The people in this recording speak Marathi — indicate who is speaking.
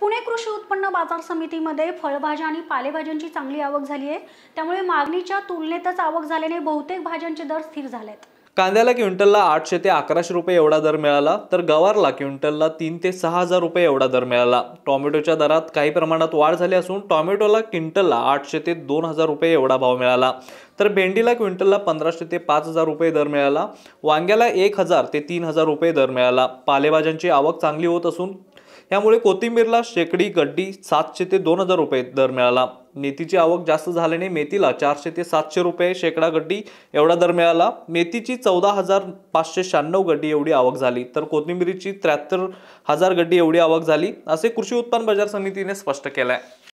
Speaker 1: पुणे कृषी उत्पन्न बाजार समितीमध्ये फळभाज्या आणि पालेभाज्यांची चांगली आवक झाली आहे त्यामुळे मागणीच्या तुलनेतच आवक झाल्याने बहुतेक भाज्यांचे दर स्थिर झालेत
Speaker 2: कांद्याला क्विंटलला आठशे ते अकराशे रुपये एवढा दर मिळाला तर गवारला क्विंटलला तीन ते सहा हजार रुपये एवढा दर मिळाला टॉमॅटोच्या दरात काही प्रमाणात वाढ झाली असून टॉमॅटोला क्विंटलला आठशे ते दोन हजार रुपये एवढा भाव मिळाला तर भेंडीला क्विंटलला पंधराशे ते पाच हजार रुपये दर मिळाला वांग्याला एक हजार ते तीन हजार रुपये दर मिळाला पालेभाज्यांची आवक चांगली होत असून यामुळे कोथिंबीरला शेकडी गड्डी सातशे ते दोन हजार रुपये दर मिळाला मेथीची आवक जास्त झाल्याने मेथीला चारशे ते सातशे रुपये शेकडा गड्डी एवढा दर मिळाला मेथीची चौदा हजार पाचशे शहाण्णव गड्डी एवढी आवक झाली तर कोथिंबीरीची त्र्याहत्तर हजार गड्डी एवढी आवक झाली असे कृषी उत्पन्न बाजार समितीने स्पष्ट केलं आहे